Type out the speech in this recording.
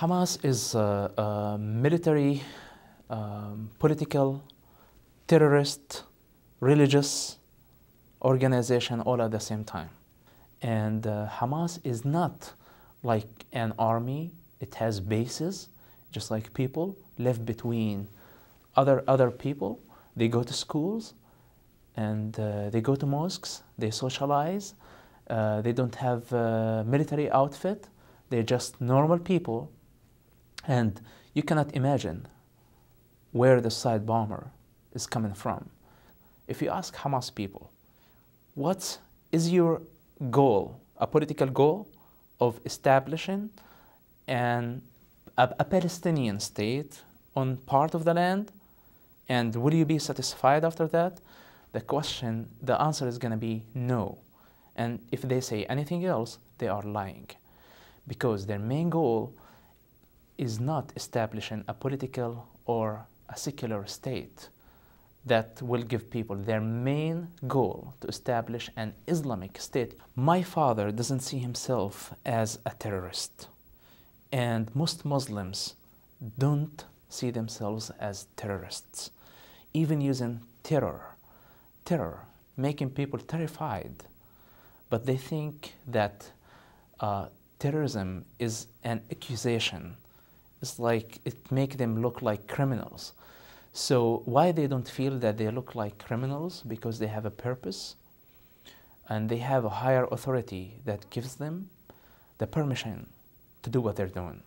Hamas is a, a military, um, political, terrorist, religious organization all at the same time. And uh, Hamas is not like an army, it has bases, just like people live between other, other people. They go to schools and uh, they go to mosques, they socialize, uh, they don't have military outfit, they're just normal people and you cannot imagine where the side bomber is coming from. If you ask Hamas people, what is your goal, a political goal of establishing an, a, a Palestinian state on part of the land? And will you be satisfied after that? The question, the answer is going to be no. And if they say anything else, they are lying because their main goal is not establishing a political or a secular state that will give people their main goal to establish an Islamic state. My father doesn't see himself as a terrorist, and most Muslims don't see themselves as terrorists, even using terror, terror, making people terrified. But they think that uh, terrorism is an accusation it's like it make them look like criminals. So why they don't feel that they look like criminals? Because they have a purpose and they have a higher authority that gives them the permission to do what they're doing.